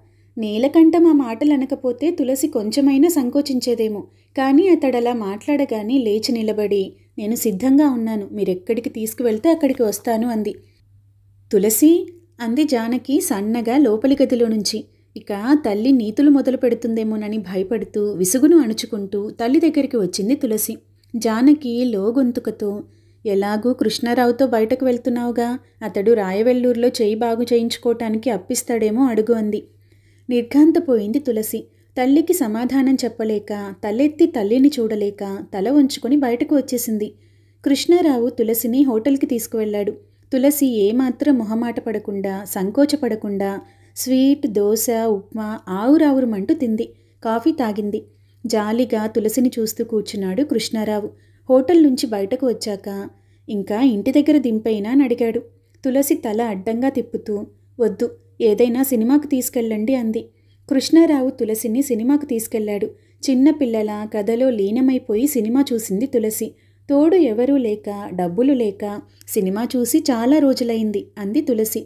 నీలకంఠం ఆ మాటలు అనకపోతే తులసి కొంచెమైనా సంకోచించేదేమో కానీ అతడలా మాట్లాడగానే లేచి నిలబడి నేను సిద్ధంగా ఉన్నాను మీరెక్కడికి తీసుకువెళ్తే అక్కడికి వస్తాను అంది తులసి అంది జానకి సన్నగా లోపలి గదిలో నుంచి ఇక తల్లి నీతులు మొదలు పెడుతుందేమోనని భయపడుతూ విసుగును అణుచుకుంటూ తల్లి దగ్గరికి వచ్చింది తులసి జానకి లోగొంతుకతో ఎలాగూ కృష్ణారావుతో బయటకు వెళ్తున్నావుగా అతడు రాయవెల్లూరులో చేయి బాగు చేయించుకోవటానికి అప్పిస్తాడేమో అడుగు అంది నిర్ఘాంతపోయింది తులసి తల్లికి సమాధానం చెప్పలేక తలెత్తి తల్లిని చూడలేక తల ఉంచుకొని బయటకు వచ్చేసింది కృష్ణారావు తులసిని హోటల్కి తీసుకువెళ్ళాడు తులసి ఏమాత్రం మొహమాట పడకుండా సంకోచపడకుండా స్వీట్ దోశ ఉప్మా ఆవురావురుమంటూ తింది కాఫీ తాగింది జాలిగా తులసిని చూస్తూ కూర్చున్నాడు కృష్ణారావు హోటల్ నుంచి బయటకు వచ్చాక ఇంకా ఇంటి దగ్గర దింపైనా అని అడిగాడు తులసి తల అడ్డంగా తిప్పుతూ వద్దు ఏదైనా సినిమాకు తీసుకెళ్ళండి అంది కృష్ణారావు తులసిని సినిమాకు తీసుకెళ్లాడు చిన్నపిల్లల కథలో లీనమైపోయి సినిమా చూసింది తులసి తోడు ఎవరూ లేక డబ్బులు లేక సినిమా చూసి చాలా రోజులైంది అంది తులసి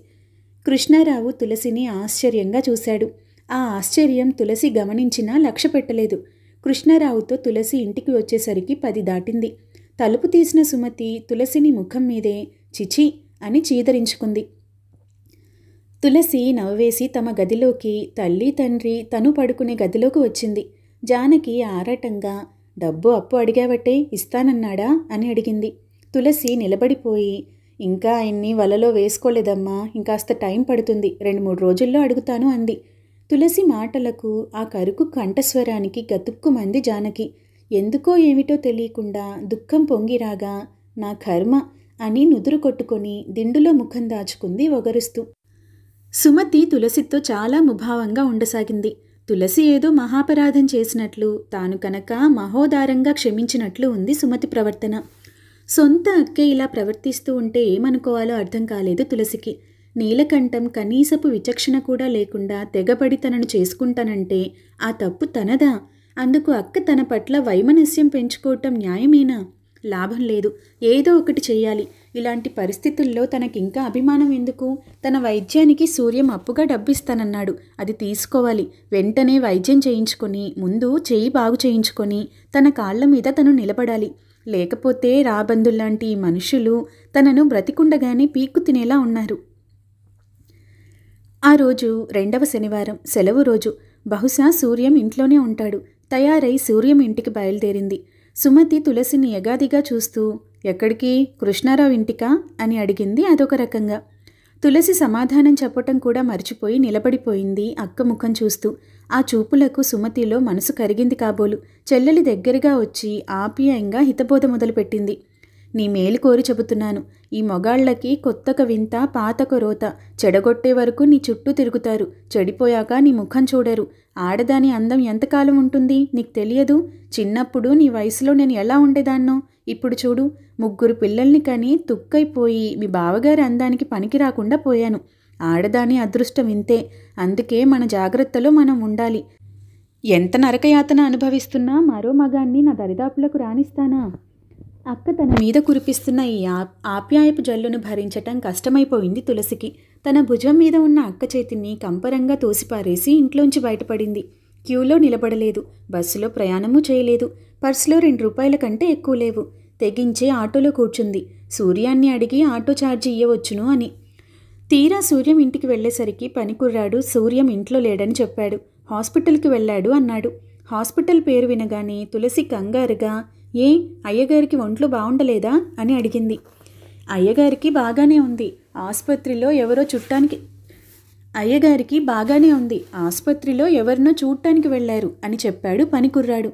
కృష్ణారావు తులసిని ఆశ్చర్యంగా చూశాడు ఆ ఆశ్చర్యం తులసి గమనించినా లక్ష్య పెట్టలేదు కృష్ణారావుతో తులసి ఇంటికి వచ్చేసరికి పది దాటింది తలుపు తీసిన సుమతి తులసిని ముఖం మీదే చిచి అని చీదరించుకుంది తులసి నవ్వేసి తమ గదిలోకి తల్లి తండ్రి తను పడుకునే గదిలోకి వచ్చింది జానకి ఆరాటంగా డబ్బు అప్పు అడిగావట్టే ఇస్తానన్నాడా అని అడిగింది తులసి నిలబడిపోయి ఇంకా ఆయన్ని వలలో వేసుకోలేదమ్మా ఇంకాస్త టైం పడుతుంది రెండు మూడు రోజుల్లో అడుగుతాను అంది తులసి మాటలకు ఆ కరుకు కంఠస్వరానికి గతుక్కుమంది జానకి ఎందుకో ఏమిటో తెలియకుండా దుఃఖం పొంగిరాగా నా కర్మ అని నుదురు కొట్టుకొని దిండులో ముఖం దాచుకుంది ఒగరుస్తూ సుమతి తులసితో చాలా ముభావంగా ఉండసాగింది తులసి ఏదో మహాపరాధం చేసినట్లు తాను కనుక మహోదారంగా క్షమించినట్లు ఉంది సుమతి ప్రవర్తన సొంత అక్కే ఇలా ప్రవర్తిస్తూ ఉంటే ఏమనుకోవాలో అర్థం కాలేదు తులసికి నీలకంఠం కనీసపు విచక్షణ కూడా లేకుండా తెగబడి తనను చేసుకుంటానంటే ఆ తప్పు తనదా అందుకు అక్క తన పట్ల వైమనస్యం పెంచుకోవటం న్యాయమేనా లాభం లేదు ఏదో ఒకటి చేయాలి ఇలాంటి పరిస్థితుల్లో తనకింకా అభిమానం ఎందుకు తన వైద్యానికి సూర్యం అప్పుగా డబ్బిస్తానన్నాడు అది తీసుకోవాలి వెంటనే వైద్యం చేయించుకొని ముందు చేయి బాగు చేయించుకొని తన కాళ్ళ మీద తను నిలబడాలి లేకపోతే రాబందుల్లాంటి మనుషులు తనను బ్రతికుండగానే పీక్కు తినేలా ఉన్నారు ఆ రోజు రెండవ శనివారం సెలవు రోజు బహుశా సూర్యం ఇంట్లోనే ఉంటాడు తయారై సూర్యం ఇంటికి బయలుదేరింది సుమతి తులసిని యగాదిగా చూస్తూ ఎక్కడికి కృష్ణారావు ఇంటికా అని అడిగింది అదొక రకంగా తులసి సమాధానం చెప్పటం కూడా మర్చిపోయి నిలబడిపోయింది అక్క ముఖం చూస్తూ ఆ చూపులకు సుమతిలో మనసు కరిగింది కాబోలు చెల్లెలి దగ్గరగా వచ్చి ఆప్యాయంగా హితబోధ మొదలుపెట్టింది నీ మేలు కోరి చెబుతున్నాను ఈ మొగాళ్లకి కొత్తక వింత పాతక రోత చెడగొట్టే వరకు నీ చుట్టూ తిరుగుతారు చెడిపోయాక నీ ముఖం చూడరు ఆడదాని అందం ఎంతకాలం ఉంటుంది నీకు తెలియదు చిన్నప్పుడు నీ వయసులో నేను ఎలా ఉండేదాన్నో ఇప్పుడు చూడు ముగ్గురు పిల్లల్ని కాని తుక్కైపోయి మీ బావగారి అందానికి పనికి రాకుండా పోయాను ఆడదాని అదృష్టం ఇంతే అందుకే మన జాగ్రత్తలో మనం ఉండాలి ఎంత నరకయాతన అనుభవిస్తున్నా మరో మగాన్ని నా దరిదాపులకు రాణిస్తానా అక్క తన మీద కురిపిస్తున్న ఈ ఆప్యాయపు జల్లును భరించటం కష్టమైపోయింది తులసికి తన భుజం మీద ఉన్న అక్క చేతిని కంపరంగా తోసిపారేసి ఇంట్లోంచి బయటపడింది క్యూలో నిలబడలేదు బస్సులో ప్రయాణమూ చేయలేదు పర్సులో రెండు రూపాయల కంటే ఎక్కువ లేవు తెగించే ఆటోలో కూర్చుంది సూర్యాన్ని అడిగి ఆటో ఛార్జీ ఇయ్యవచ్చును అని తీరా సూర్యం ఇంటికి వెళ్ళేసరికి పనికుర్రాడు సూర్యం ఇంట్లో లేడని చెప్పాడు హాస్పిటల్కి వెళ్ళాడు అన్నాడు హాస్పిటల్ పేరు వినగానే తులసి కంగారుగా ఏ అయ్యగారికి ఒంట్లో బాగుండలేదా అని అడిగింది అయ్యగారికి బాగానే ఉంది ఆసుపత్రిలో ఎవరో చుట్టానికి అయ్యగారికి బాగానే ఉంది ఆసుపత్రిలో ఎవరినో చూడటానికి వెళ్ళారు అని చెప్పాడు పనికుర్రాడు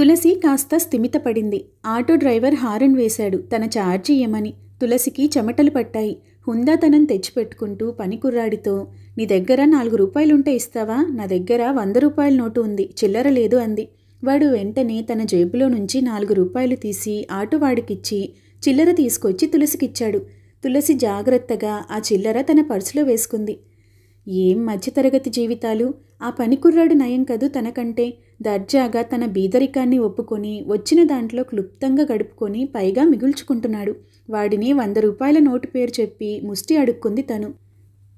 తులసి కాస్త స్థిమితపడింది ఆటో డ్రైవర్ హారన్ వేశాడు తన ఛార్జ్ ఇయ్యమని తులసికి చెమటలు పట్టాయి హుందాతనం తెచ్చిపెట్టుకుంటూ పనికుర్రాడితో నీ దగ్గర నాలుగు రూపాయలుంటే ఇస్తావా నా దగ్గర వంద రూపాయల నోటు ఉంది చిల్లర లేదు అంది వాడు వెంటనే తన జేబులో నుంచి నాలుగు రూపాయలు తీసి ఆటోవాడికిచ్చి చిల్లర తీసుకొచ్చి తులసికిచ్చాడు తులసి జాగ్రత్తగా ఆ చిల్లర తన పర్సులో వేసుకుంది ఏం మధ్యతరగతి జీవితాలు ఆ పనికుర్రాడు నయం కదూ తనకంటే దర్జాగా తన బీదరికాన్ని ఒప్పుకొని వచ్చిన దాంట్లో క్లుప్తంగా గడుపుకొని పైగా మిగుల్చుకుంటున్నాడు వాడిని వంద రూపాయల నోటు పేరు చెప్పి ముష్టి అడుక్కుంది తను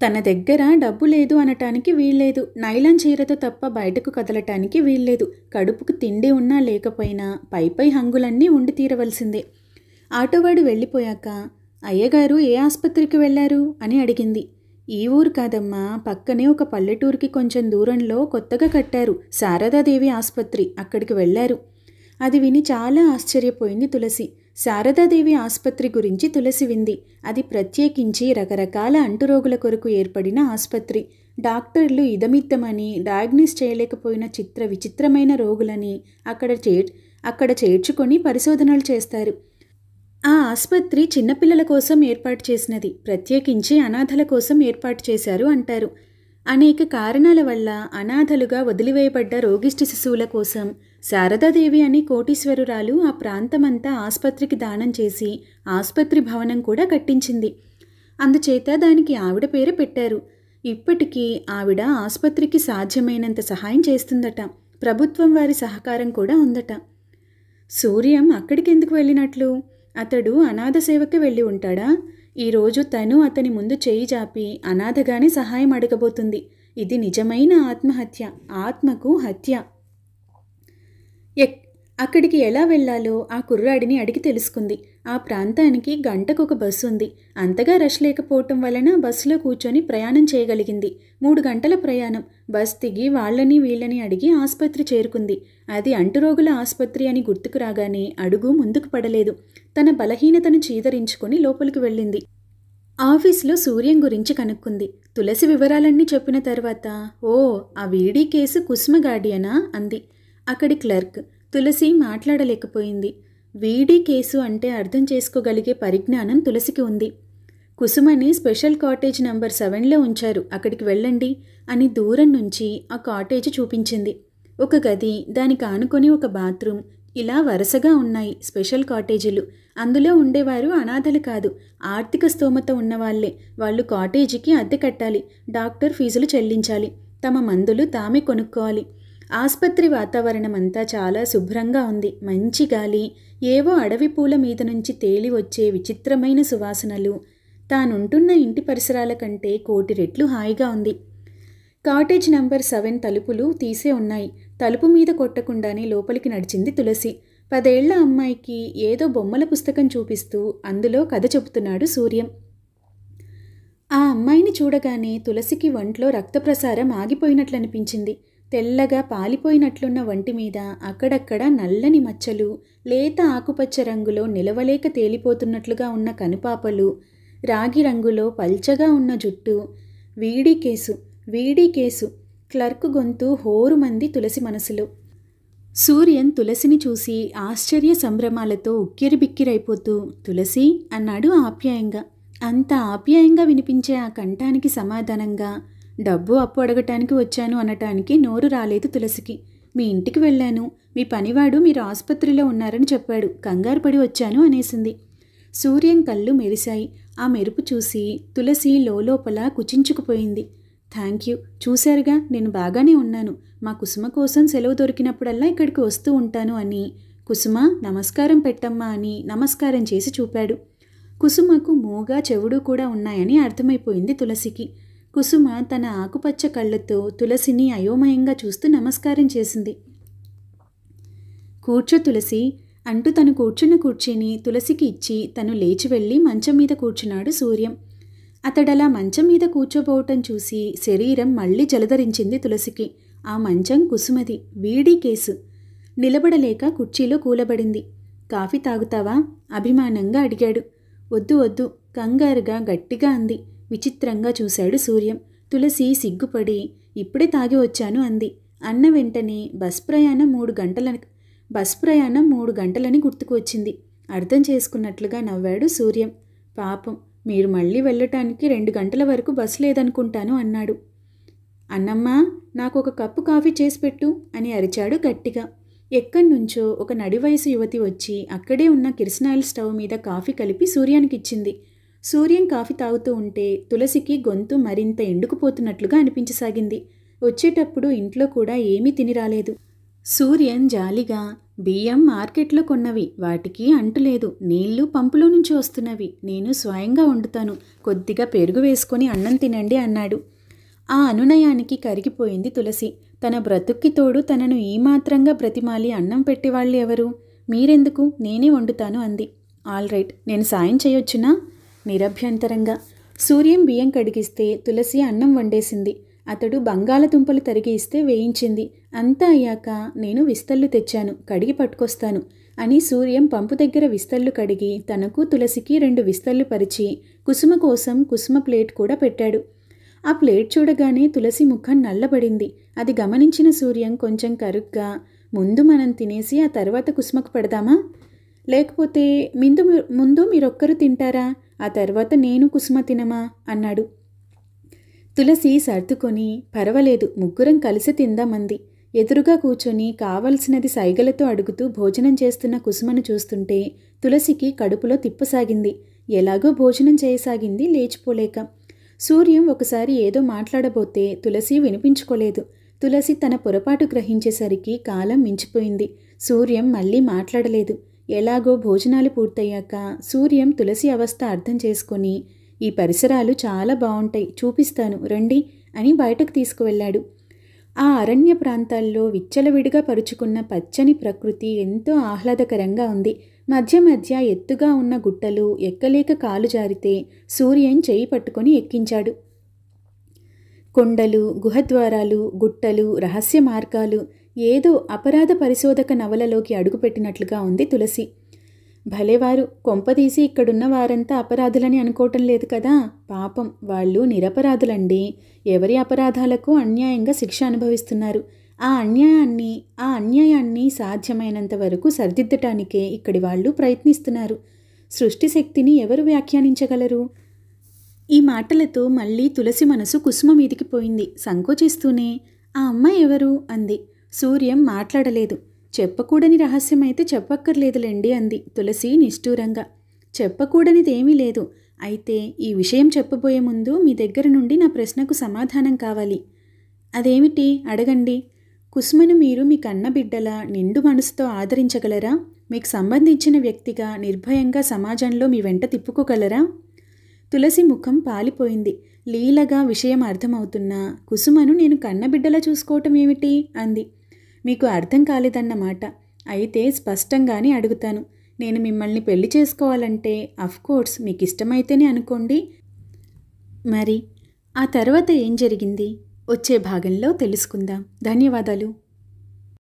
తన దగ్గర డబ్బు లేదు అనటానికి వీల్లేదు నైలాన్ చీరతో తప్ప బయటకు కదలటానికి వీల్లేదు కడుపుకు తిండి ఉన్నా లేకపోయినా పైపై హంగులన్నీ ఉండి తీరవలసిందే ఆటోవాడు వెళ్ళిపోయాక అయ్యగారు ఏ ఆసుపత్రికి వెళ్ళారు అని అడిగింది ఈ ఊరు కాదమ్మా పక్కనే ఒక పల్లెటూరికి కొంచెం దూరంలో కొత్తగా కట్టారు శారదాదేవి ఆసుపత్రి అక్కడికి వెళ్ళారు అది విని చాలా ఆశ్చర్యపోయింది తులసి శారదాదేవి ఆసుపత్రి గురించి తులసి వింది అది ప్రత్యేకించి రకరకాల అంటురోగుల కొరకు ఏర్పడిన ఆసుపత్రి డాక్టర్లు ఇదమిత్తమని డయాగ్నోస్ చేయలేకపోయిన చిత్ర విచిత్రమైన రోగులని అక్కడ చే అక్కడ చేర్చుకొని పరిశోధనలు చేస్తారు ఆ ఆసుపత్రి చిన్నపిల్లల కోసం ఏర్పాటు చేసినది ప్రత్యేకించి అనాథల కోసం ఏర్పాటు చేశారు అంటారు అనేక కారణాల వల్ల అనాథలుగా వదిలివేయబడ్డ రోగిష్టి శిశువుల కోసం శారదాదేవి అని కోటీశ్వరురాలు ఆ ప్రాంతమంతా ఆసుపత్రికి దానం చేసి ఆసుపత్రి భవనం కూడా కట్టించింది అందుచేత దానికి ఆవిడ పేరు పెట్టారు ఇప్పటికీ ఆవిడ ఆసుపత్రికి సాధ్యమైనంత సహాయం చేస్తుందట ప్రభుత్వం వారి సహకారం కూడా ఉందట సూర్యం అక్కడికి ఎందుకు వెళ్ళినట్లు అతడు అనాథ సేవకి వెళ్ళి ఉంటాడా ఈరోజు తను అతని ముందు చేయి జాపి అనాథగానే సహాయం అడగబోతుంది ఇది నిజమైన ఆత్మహత్య ఆత్మకు హత్య ఎక్ అక్కడికి ఎలా వెళ్లాలో ఆ కుర్రాడిని అడిగి తెలుసుకుంది ఆ ప్రాంతానికి గంటకు ఒక బస్సు ఉంది అంతగా రష్ లేకపోవటం వలన బస్సులో కూర్చొని ప్రయాణం చేయగలిగింది మూడు గంటల ప్రయాణం బస్ దిగి వాళ్ళని వీళ్ళని అడిగి ఆసుపత్రి చేరుకుంది అది అంటురోగుల ఆసుపత్రి అని గుర్తుకు రాగానే అడుగు ముందుకు పడలేదు తన బలహీనతను చీదరించుకుని లోపలికి వెళ్ళింది ఆఫీస్లో సూర్యం గురించి కనుక్కుంది తులసి వివరాలన్నీ చెప్పిన తర్వాత ఓ ఆ వీడీ కేసు కుసుమ గాడియనా అంది అక్కడి క్లర్క్ తులసి మాట్లాడలేకపోయింది వీడీ కేసు అంటే అర్థం చేసుకోగలిగే పరిజ్ఞానం తులసికి ఉంది కుసుమని స్పెషల్ కాటేజ్ నెంబర్ సెవెన్లో ఉంచారు అక్కడికి వెళ్ళండి అని దూరం నుంచి ఆ కాటేజ్ చూపించింది ఒక గది దానికి ఆనుకొని ఒక బాత్రూమ్ ఇలా వరుసగా ఉన్నాయి స్పెషల్ కాటేజీలు అందులో ఉండేవారు అనాథలు కాదు ఆర్థిక స్తోమత ఉన్నవాళ్లే వాళ్ళు కాటేజీకి అద్దె కట్టాలి డాక్టర్ ఫీజులు చెల్లించాలి తమ మందులు తామే కొనుక్కోవాలి ఆసుపత్రి వాతావరణం అంతా చాలా శుభ్రంగా ఉంది మంచి గాలి ఏవో అడవి పూల మీద నుంచి తేలి వచ్చే విచిత్రమైన సువాసనలు తానుంటున్న ఇంటి పరిసరాల కంటే కోటి రెట్లు హాయిగా ఉంది కాటేజ్ నంబర్ సెవెన్ తలుపులు తీసే ఉన్నాయి తలుపు మీద కొట్టకుండానే లోపలికి నడిచింది తులసి పదేళ్ల అమ్మాయికి ఏదో బొమ్మల పుస్తకం చూపిస్తూ అందులో కథ చెబుతున్నాడు సూర్యం ఆ అమ్మాయిని చూడగానే తులసికి వంట్లో రక్తప్రసారం ఆగిపోయినట్లనిపించింది తెల్లగా పాలిపోయినట్లున్న వంటి మీద అక్కడక్కడ నల్లని మచ్చలు లేత ఆకుపచ్చ రంగులో నిలవలేక తేలిపోతున్నట్లుగా ఉన్న కనుపాపలు రాగి రంగులో పల్చగా ఉన్న జుట్టు వీడి కేసు వీడి కేసు క్లర్క్ గొంతు హోరుమంది తులసి మనసులో సూర్యన్ తులసిని చూసి ఆశ్చర్య సంభ్రమాలతో ఉక్కిరిబిక్కిరైపోతూ తులసి అన్నాడు ఆప్యాయంగా అంత ఆప్యాయంగా వినిపించే ఆ కంఠానికి సమాధానంగా డబ్బు అప్పు అడగటానికి వచ్చాను అనటానికి నోరు రాలేదు తులసికి మీ ఇంటికి వెళ్ళాను మీ పనివాడు మీరు ఆసుపత్రిలో ఉన్నారని చెప్పాడు కంగారు పడి వచ్చాను అనేసింది సూర్యం కళ్ళు మెరిశాయి ఆ మెరుపు చూసి తులసి లోపల కుచించుకుపోయింది థ్యాంక్ యూ చూశారుగా నేను బాగానే ఉన్నాను మా కుసుమ కోసం సెలవు దొరికినప్పుడల్లా ఇక్కడికి వస్తూ ఉంటాను అని కుసుమ నమస్కారం పెట్టమ్మా అని నమస్కారం చేసి చూపాడు కుసుమకు మూగా చెవుడు కూడా ఉన్నాయని అర్థమైపోయింది తులసికి కుసుమ తన ఆకుపచ్చ కళ్ళతో తులసిని అయోమయంగా చూస్తూ నమస్కారం చేసింది కూర్చో తులసి అంటూ తను కూర్చున్న కుర్చీని తులసికి ఇచ్చి తను లేచి వెళ్ళి మంచం మీద కూర్చున్నాడు సూర్యం అతడలా మంచం మీద కూర్చోబోవటం చూసి శరీరం మళ్ళీ జలధరించింది తులసికి ఆ మంచం కుసుమది వీడి కేసు నిలబడలేక కుర్చీలో కూలబడింది కాఫీ తాగుతావా అభిమానంగా అడిగాడు వద్దు వద్దు కంగారుగా గట్టిగా అంది విచిత్రంగా చూశాడు సూర్యం తులసి సిగ్గుపడి ఇప్పుడే తాగి వచ్చాను అంది అన్న వెంటనే బస్ ప్రయాణం మూడు గంటల బస్ ప్రయాణం మూడు గంటలని గుర్తుకు వచ్చింది అర్థం చేసుకున్నట్లుగా నవ్వాడు సూర్యం పాపం మీరు మళ్ళీ వెళ్ళటానికి రెండు గంటల వరకు బస్సు లేదనుకుంటాను అన్నాడు అన్నమ్మా నాకు ఒక కప్పు కాఫీ చేసి పెట్టు అని అరిచాడు గట్టిగా ఎక్కడి నుంచో ఒక నడివయసు యువతి వచ్చి అక్కడే ఉన్న కిరసనాయిల్ స్టవ్ మీద కాఫీ కలిపి సూర్యానికి ఇచ్చింది సూర్యం కాఫీ తాగుతూ ఉంటే తులసికి గొంతు మరింత ఎండుకుపోతున్నట్లుగా అనిపించసాగింది వచ్చేటప్పుడు ఇంట్లో కూడా ఏమీ తిని రాలేదు సూర్యన్ జాలిగా బియ్యం మార్కెట్లో కొన్నవి వాటికి అంటులేదు నీళ్లు పంపులో నుంచి వస్తున్నవి నేను స్వయంగా వండుతాను కొద్దిగా పెరుగు వేసుకొని అన్నం తినండి అన్నాడు ఆ అనునయానికి కరిగిపోయింది తులసి తన బ్రతుక్కి తోడు తనను ఈ మాత్రంగా బ్రతిమాలి అన్నం పెట్టేవాళ్ళు ఎవరు మీరెందుకు నేనే వండుతాను అంది ఆల్ రైట్ నేను సాయం చేయొచ్చునా నిరభ్యంతరంగా సూర్యం బియ్యం కడిగిస్తే తులసి అన్నం వండేసింది అతడు బంగాళదుంపలు తరిగి ఇస్తే వేయించింది అంతా అయ్యాక నేను విస్తళ్ళు తెచ్చాను కడిగి పట్టుకొస్తాను అని సూర్యం పంపు దగ్గర విస్తళ్ళు కడిగి తనకు తులసికి రెండు విస్తళ్ళు పరిచి కుసుమ కోసం కుసుమ ప్లేట్ కూడా పెట్టాడు ఆ ప్లేట్ చూడగానే తులసి ముఖం నల్లబడింది అది గమనించిన సూర్యం కొంచెం కరుగ్గా ముందు మనం తినేసి ఆ తర్వాత కుసుమకు పెడదామా లేకపోతే ముందు ముందు మీరొక్కరు తింటారా ఆ తర్వాత నేను కుసుమ తినమా అన్నాడు తులసి సర్దుకొని పర్వాలేదు ముగ్గురం కలిసి తిందామంది ఎదురుగా కూర్చొని కావలసినది సైగలతో అడుగుతూ భోజనం చేస్తున్న కుసుమను చూస్తుంటే తులసికి కడుపులో తిప్పసాగింది ఎలాగో భోజనం చేయసాగింది లేచిపోలేక సూర్యం ఒకసారి ఏదో మాట్లాడబోతే తులసి వినిపించుకోలేదు తులసి తన పొరపాటు గ్రహించేసరికి కాలం మించిపోయింది సూర్యం మళ్ళీ మాట్లాడలేదు ఎలాగో భోజనాలు పూర్తయ్యాక సూర్యం తులసి అవస్థ అర్థం చేసుకొని ఈ పరిసరాలు చాలా బాగుంటాయి చూపిస్తాను రండి అని బయటకు తీసుకువెళ్ళాడు ఆ అరణ్య ప్రాంతాల్లో విచ్చలవిడిగా పరుచుకున్న పచ్చని ప్రకృతి ఎంతో ఆహ్లాదకరంగా ఉంది మధ్య మధ్య ఎత్తుగా ఉన్న గుట్టలు ఎక్కలేక కాలు జారితే సూర్యన్ చేయి పట్టుకొని ఎక్కించాడు కొండలు గుహద్వారాలు గుట్టలు రహస్య మార్గాలు ఏదో అపరాధ పరిశోధక నవలలోకి అడుగుపెట్టినట్లుగా ఉంది తులసి భలేవారు కొంపదీసి ఇక్కడున్న వారంతా అపరాధులని అనుకోవటం లేదు కదా పాపం వాళ్ళు నిరపరాధులండి ఎవరి అపరాధాలకు అన్యాయంగా శిక్ష అనుభవిస్తున్నారు ఆ అన్యాయాన్ని ఆ అన్యాయాన్ని సాధ్యమైనంత వరకు సరిదిద్దటానికే ఇక్కడి వాళ్ళు ప్రయత్నిస్తున్నారు సృష్టి శక్తిని ఎవరు వ్యాఖ్యానించగలరు ఈ మాటలతో మళ్ళీ తులసి మనసు కుసుమ మీదికి పోయింది సంకోచిస్తూనే ఆ అమ్మాయి ఎవరు అంది సూర్యం మాట్లాడలేదు చెప్పకూడని రహస్యమైతే చెప్పక్కర్లేదులేండి అంది తులసి నిష్ఠూరంగా చెప్పకూడనిదేమీ లేదు అయితే ఈ విషయం చెప్పబోయే ముందు మీ దగ్గర నుండి నా ప్రశ్నకు సమాధానం కావాలి అదేమిటి అడగండి కుసుమను మీరు మీ కన్న బిడ్డల నిండు మనసుతో ఆదరించగలరా మీకు సంబంధించిన వ్యక్తిగా నిర్భయంగా సమాజంలో మీ వెంట తిప్పుకోగలరా తులసి ముఖం పాలిపోయింది లీలగా విషయం అర్థమవుతున్నా కుసుమను నేను కన్నబిడ్డలా చూసుకోవటం ఏమిటి అంది మీకు అర్థం కాలేదన్నమాట అయితే స్పష్టంగానే అడుగుతాను నేను మిమ్మల్ని పెళ్లి చేసుకోవాలంటే అఫ్కోర్స్ మీకు ఇష్టమైతేనే అనుకోండి మరి ఆ తర్వాత ఏం జరిగింది వచ్చే భాగంలో తెలుసుకుందాం ధన్యవాదాలు